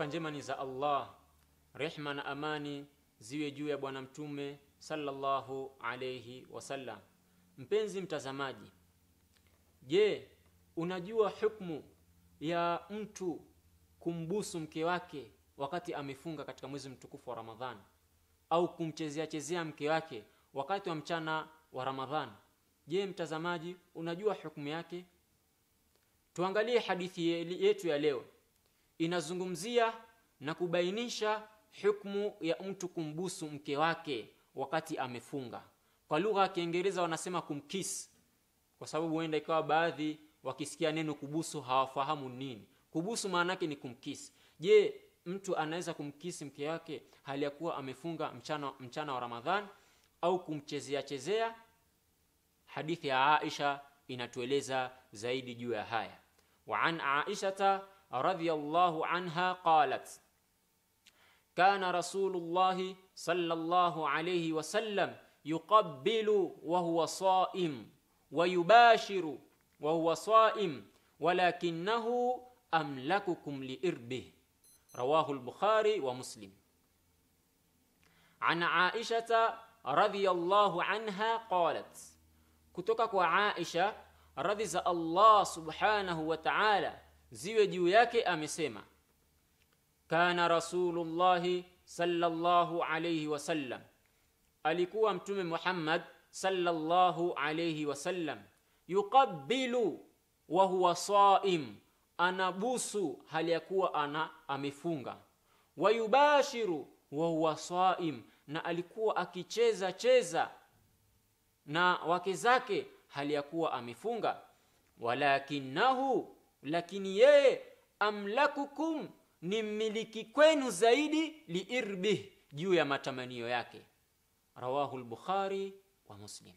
Sifa njema ni za Allah, rehma na amani ziwe juu ya Bwana Mtume sallallahu alayhi wasallam. Mpenzi mtazamaji, je, unajua hukmu ya mtu kumbusu mke wake wakati amefunga katika mwezi mtukufu wa Ramadhani au kumchezea chezea mke wake wakati wa mchana wa Ramadhani? Je, mtazamaji, unajua hukumu yake? Tuangalie hadithi yetu ya leo inazungumzia na kubainisha hukmu ya mtu kumbusu mke wake wakati amefunga. Kwa lugha ya Kiingereza wanasema kumkis kwa sababu huenda ikawa baadhi wakisikia neno kubusu hawafahamu nini kubusu. Maana yake ni kumkis Je, mtu anaweza kumkisi mke wake hali ya kuwa amefunga mchana, mchana wa ramadhan au kumchezea chezea? Hadithi ya Aisha inatueleza zaidi juu ya haya. wa an aishata رضي الله عنها قالت كان رسول الله صلى الله عليه وسلم يقبل وهو صائم ويباشر وهو صائم ولكنه أملككم لإربه رواه البخاري ومسلم عن عائشة رضي الله عنها قالت كتكك وعائشة رضي الله سبحانه وتعالى ziwe juu yake amesema kana rasulullahi sallallahu alayhi wasallam alikuwa mtume muhammad sallallahu alayhi wasallam yuqabbilu wa huwa saim anabusu hali ya kuwa ana amefunga wayubashiru wa huwa saim na alikuwa akicheza cheza na wake zake hali ya kuwa amefunga walakinahu lakini yeye amlakukum ni mmiliki kwenu zaidi liirbih, juu ya matamanio yake. Rawahu al-Bukhari wa Muslim.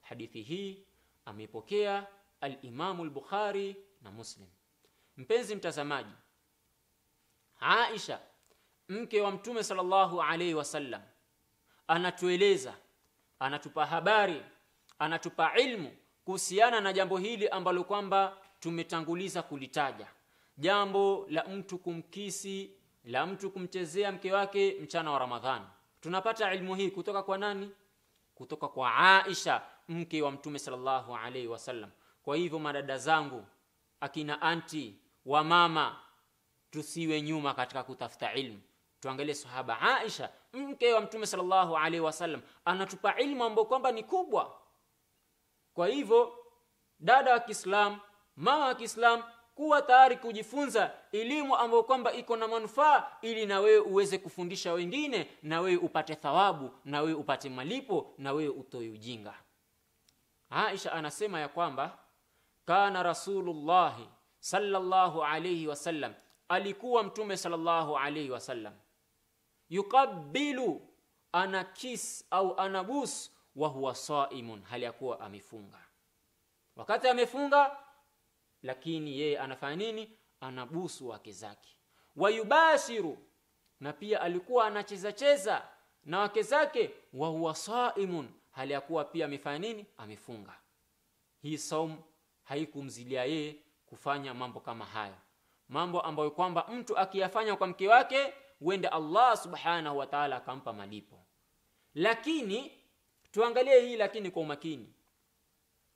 Hadithi hii amepokea al-Imamu al-Bukhari na Muslim. Mpenzi mtazamaji, Aisha mke wa Mtume sallallahu alaihi wasallam anatueleza, anatupa habari, anatupa ilmu kuhusiana na jambo hili ambalo kwamba tumetanguliza kulitaja jambo la mtu kumkisi la mtu kumchezea mke wake mchana wa Ramadhani. Tunapata ilmu hii kutoka kwa nani? Kutoka kwa Aisha mke wa Mtume sallallahu alaihi wasallam. Kwa hivyo madada zangu, akina anti wa mama, tusiwe nyuma katika kutafuta ilmu. Tuangalie sahaba Aisha mke wa Mtume sallallahu alaihi wasallam anatupa ilmu ambayo kwamba ni kubwa. Kwa hivyo dada wa Kiislamu mama kiislam kuwa tayari kujifunza elimu ambayo kwamba iko na manufaa ili na wewe uweze kufundisha wengine, na wewe upate thawabu, na wewe upate malipo, na wewe utoe ujinga. Aisha anasema ya kwamba kana Rasulullahi sallallahu alayhi wasallam, alikuwa Mtume sallallahu alayhi wasallam, yukabilu anakis au anabus wa huwa saimun, hali ya kuwa amefunga. Wakati amefunga lakini yeye anafanya nini? Anabusu wake zake. Wayubashiru, na pia alikuwa anacheza cheza na wake zake. Wa huwa saimun, hali ya kuwa pia amefanya nini? Amefunga. Hii saum haikumzilia yeye kufanya mambo kama hayo, mambo ambayo kwamba mtu akiyafanya kwa mke wake huenda Allah subhanahu wa ta'ala akampa malipo. Lakini tuangalie hii, lakini kwa umakini,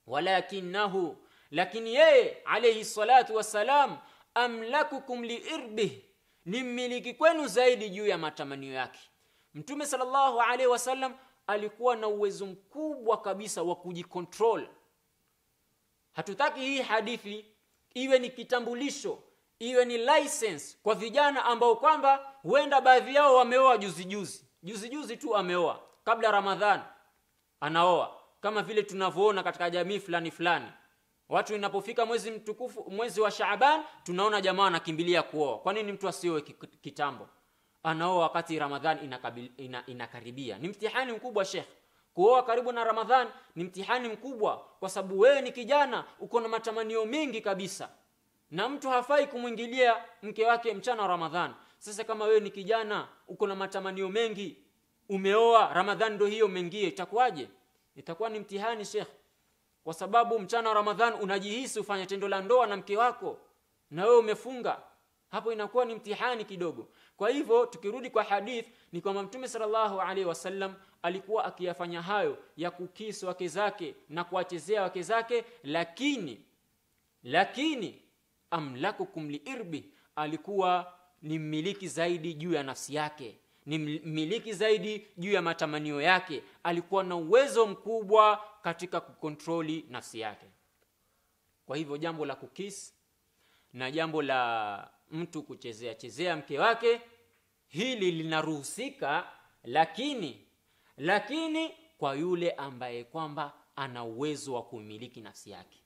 walakinahu lakini yeye alayhi salatu wasalam amlakukum liirdih ni mmiliki kwenu zaidi juu ya matamanio yake mtume sallallahu alayhi wasallam alikuwa na uwezo mkubwa kabisa wa kujikontrol hatutaki hii hadithi iwe ni kitambulisho iwe ni license kwa vijana ambao kwamba huenda baadhi yao wameoa juzi juzi juzi juzi tu ameoa kabla ramadhan anaoa kama vile tunavyoona katika jamii fulani fulani Watu inapofika mwezi mtukufu, mwezi wa Shaaban, tunaona jamaa anakimbilia kuoa. Kwa nini mtu asioe kitambo? Anaoa wakati Ramadhani ina, inakaribia. Ni mtihani mkubwa Sheikh. Kuoa karibu na Ramadhani ni mtihani mkubwa, kwa sababu wewe ni kijana, uko na matamanio mengi kabisa, na mtu hafai kumwingilia mke wake mchana wa Ramadhani. Sasa kama wewe ni kijana, uko na matamanio mengi, umeoa Ramadhani ndio hiyo mengie, itakuwaje? Itakuwa ni mtihani Sheikh kwa sababu mchana wa Ramadhan unajihisi ufanye tendo la ndoa na mke wako na wewe umefunga, hapo inakuwa ni mtihani kidogo. Kwa hivyo tukirudi kwa hadith ni kwamba Mtume sallallahu alaihi wasallam alikuwa akiyafanya hayo ya kukisi wake zake na kuwachezea wake zake, lakini lakini amlakukum liirbi, alikuwa ni mmiliki zaidi juu ya nafsi yake ni mmiliki zaidi juu ya matamanio yake. Alikuwa na uwezo mkubwa katika kukontroli nafsi yake. Kwa hivyo jambo la kukis na jambo la mtu kuchezea chezea mke wake, hili linaruhusika, lakini lakini kwa yule ambaye kwamba ana uwezo wa kumiliki nafsi yake.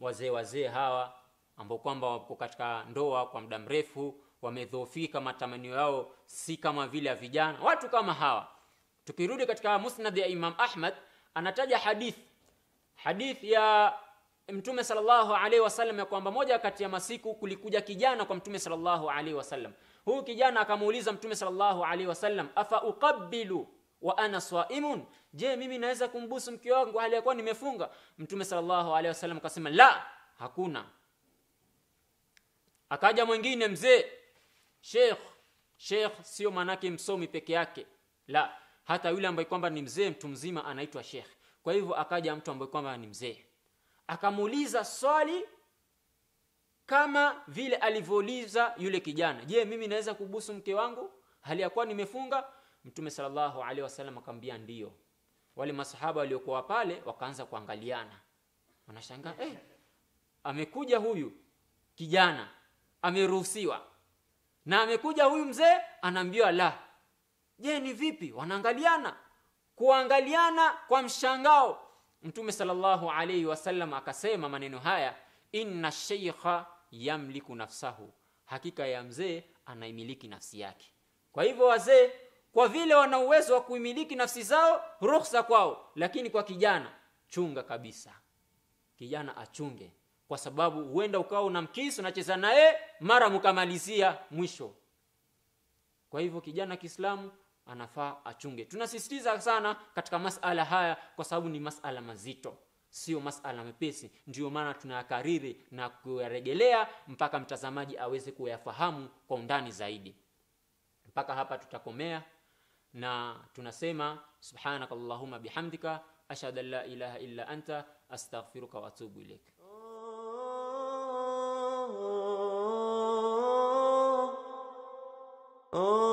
Wazee wazee hawa ambao kwamba wapo katika ndoa kwa muda mrefu wamedhoofika, matamanio yao si kama vile ya vijana, watu kama hawa. Tukirudi katika musnad ya Imam Ahmad, anataja hadith hadith ya Mtume sallallahu alaihi wasallam ya kwamba moja kati ya masiku kulikuja kijana kwa Mtume sallallahu alaihi wasallam. Huyu kijana akamuuliza Mtume sallallahu alaihi wasallam, afa uqabbilu wa ana swaimun, je, mimi naweza kumbusu mke wangu hali ya kuwa nimefunga? Mtume sallallahu alaihi wasallam akasema la, hakuna. Akaja mwingine mzee Sheikh, sheikh sio maanake msomi peke yake, la, hata yule ambaye kwamba ni mzee, mtu mzima anaitwa sheikh. Kwa hivyo akaja mtu ambaye kwamba ni mzee akamuuliza swali kama vile alivyouliza yule kijana, je, mimi naweza kubusu mke wangu hali ya kuwa nimefunga? Mtume sallallahu alaihi wasallam akamwambia ndiyo. Wale masahaba waliokuwa pale wakaanza kuangaliana, wanashangaa eh, amekuja huyu kijana ameruhusiwa na amekuja huyu mzee anaambiwa la je ni vipi wanaangaliana kuangaliana kwa mshangao mtume sallallahu alayhi wasallam akasema maneno haya inna sheikha yamliku nafsahu hakika ya mzee anaimiliki nafsi yake kwa hivyo wazee kwa vile wana uwezo wa kuimiliki nafsi zao ruhusa kwao lakini kwa kijana chunga kabisa kijana achunge kwa sababu huenda ukawa una mkisi unacheza naye mara mkamalizia mwisho. Kwa hivyo kijana Kiislamu anafaa achunge. Tunasisitiza sana katika masala haya kwa sababu ni masala mazito, sio masala mepesi. Ndiyo maana tunayakariri na kuyarejelea mpaka mtazamaji aweze kuyafahamu kwa undani zaidi. Mpaka hapa tutakomea na tunasema subhanakallahumma bihamdika ashhadu an la ilaha illa anta astaghfiruka wa atubu ilaik. oh, oh.